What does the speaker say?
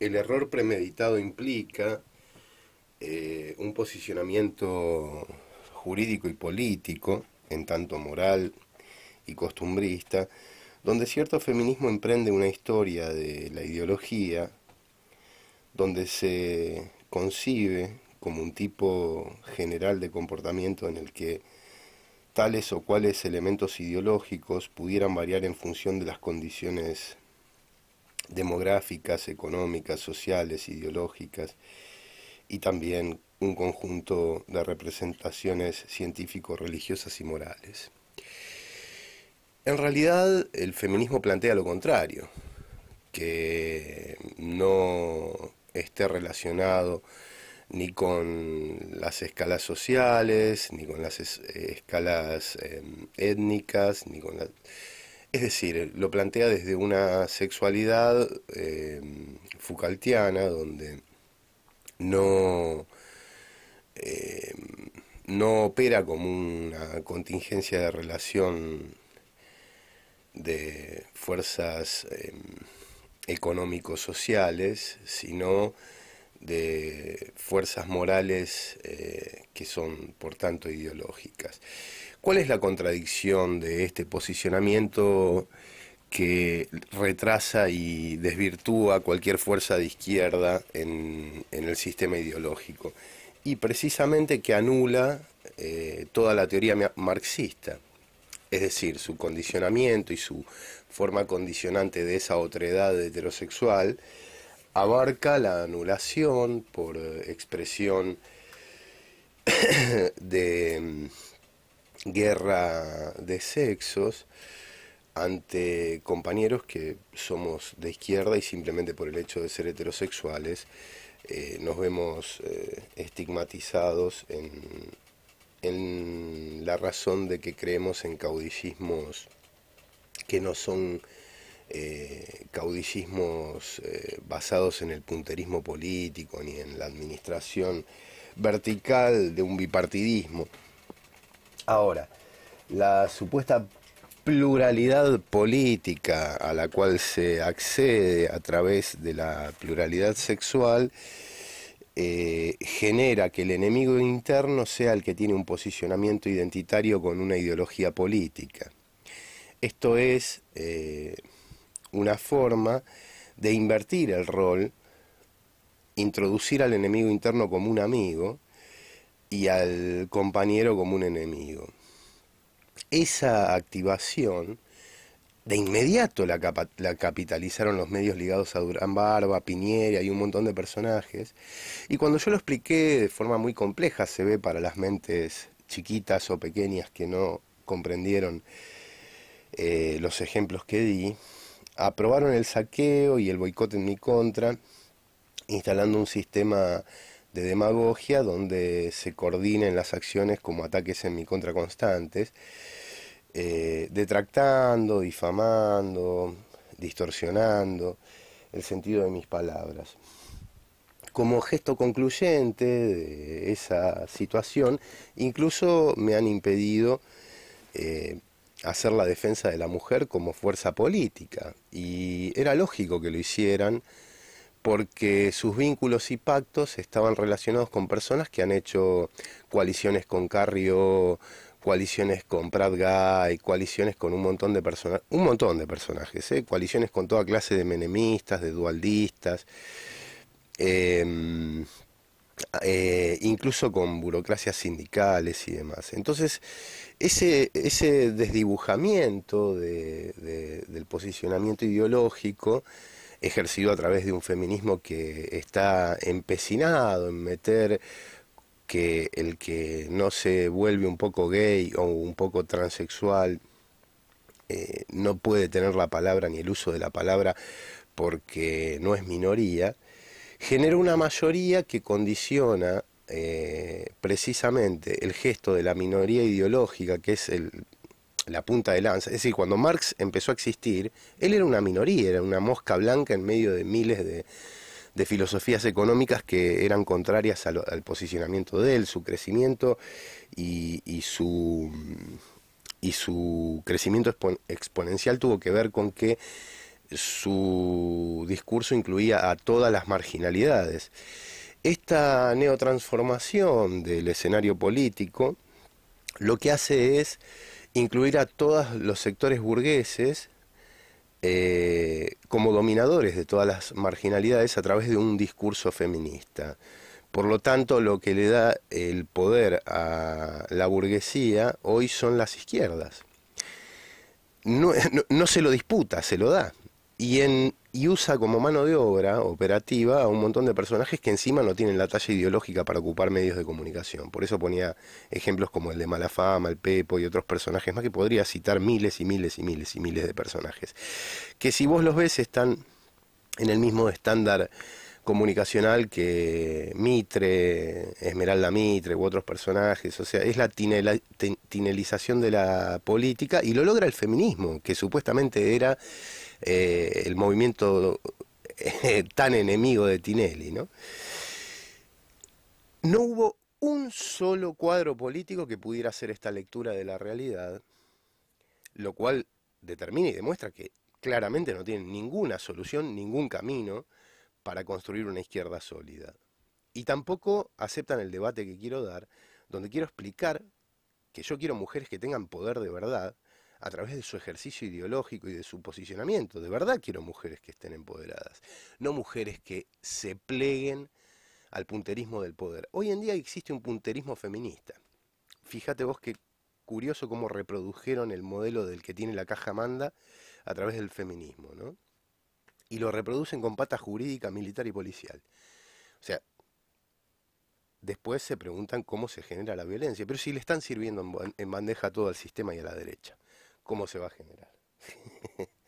el error premeditado implica eh, un posicionamiento jurídico y político, en tanto moral y costumbrista, donde cierto feminismo emprende una historia de la ideología, donde se concibe como un tipo general de comportamiento en el que tales o cuales elementos ideológicos pudieran variar en función de las condiciones demográficas, económicas, sociales, ideológicas, y también un conjunto de representaciones científico-religiosas y morales. En realidad el feminismo plantea lo contrario, que no esté relacionado ni con las escalas sociales, ni con las escalas em, étnicas, ni con las es decir, eh, lo plantea desde una sexualidad eh, donde no, em, no opera como una contingencia de relación de fuerzas em, económico sociales sino de fuerzas morales eh, que son, por tanto, ideológicas. ¿Cuál es la contradicción de este posicionamiento que retrasa y desvirtúa cualquier fuerza de izquierda en, el sistema ideológico? Y precisamente que anula eh, toda la teoría marxista, es decir, su condicionamiento y su forma condicionante de esa otredad heterosexual, abarca la anulación por eh, expresión de mm, guerra de sexos ante compañeros que somos de izquierda y simplemente por el hecho de ser heterosexuales eh, nos vemos eh, estigmatizados en, la razón de que creemos en caudillismos que no son eh, caudillismos basados en el punterismo político ni en la administración vertical de un bipartidismo. Ahora, la supuesta pluralidad política a la cual se accede a través de la pluralidad sexual eh, genera que el enemigo interno sea el que tiene un posicionamiento identitario con una ideología política. Esto es eh, una forma de invertir el rol introducir al enemigo interno como un amigo y al compañero como un enemigo. Esa activación de inmediato la, capitalizaron los medios ligados a Durán Barba, Piñera y un montón de personajes. Y cuando yo lo expliqué de forma muy compleja, se ve para las mentes chiquitas o pequeñas que no comprendieron eh, los ejemplos que di, aprobaron el saqueo y el boicot en mi contra instalando un sistema de demagogia donde se coordinen las acciones como ataques en mi contra constantes, eh, detractando, difamando, distorsionando el sentido de mis palabras. Como gesto concluyente de esa situación, incluso me han impedido eh, hacer la defensa de la mujer como fuerza política, y era lógico que lo hicieran, porque sus vínculos y pactos estaban relacionados con personas que han hecho coaliciones con Carrió, coaliciones con Prat Guy, coaliciones con un montón de personajes, un montón de personajes, ¿eh? coaliciones con toda clase de menemistas, de dualdistas, em, eh, incluso con burocracias sindicales y demás. Entonces, ese, desdibujamiento del posicionamiento ideológico ejercido a través de un feminismo que está empecinado en meter que el que no se vuelve un poco gay o un poco transexual eh, no puede tener la palabra ni el uso de la palabra porque no es minoría, genera una mayoría que condiciona eh, precisamente el gesto de la minoría ideológica, que es el la punta de lanza. Es decir, cuando Marx empezó a existir, él era una minoría, era una mosca blanca en medio de miles de, filosofías económicas que eran contrarias al, posicionamiento de él, su crecimiento y, su, crecimiento exponencial tuvo que ver con que su discurso incluía a todas las marginalidades. Esta neotransformación del escenario político lo que hace es incluir a todos los sectores burgueses eh, como dominadores de todas las marginalidades a través de un discurso feminista. Por lo tanto, lo que le da el poder a la burguesía hoy son las izquierdas. No, no se lo disputa, se lo da. Y en y usa como mano de obra operativa a un montón de personajes que encima no tienen la talla ideológica para ocupar medios de comunicación. Por eso ponía ejemplos como el de Malafama, el Pepo y otros personajes más que podría citar miles y miles y miles y miles de personajes. Que si vos los ves están en el mismo estándar comunicacional que Mitre, Esmeralda Mitre u otros personajes, o sea, es la tinelización de la política y lo logra el feminismo, que supuestamente era eh, el movimiento eh, tan enemigo de Tinelli, ¿no? No hubo un solo cuadro político que pudiera hacer esta lectura de la realidad, lo cual determina y demuestra que claramente no tienen ninguna solución, ningún camino, para construir una izquierda sólida. Y tampoco aceptan el debate que quiero dar, donde quiero explicar que yo quiero mujeres que tengan poder de verdad a través de su ejercicio ideológico y de su posicionamiento. De verdad quiero mujeres que estén empoderadas, no mujeres que se pleguen al punterismo del poder. Hoy en día existe un punterismo feminista. Fíjate vos qué curioso cómo reprodujeron el modelo del que tiene la caja manda a través del feminismo, ¿no? y lo reproducen con pata jurídica, militar y policial. O sea, después se preguntan cómo se genera la violencia, pero si le están sirviendo en bandeja todo al sistema y a la derecha, ¿cómo se va a generar?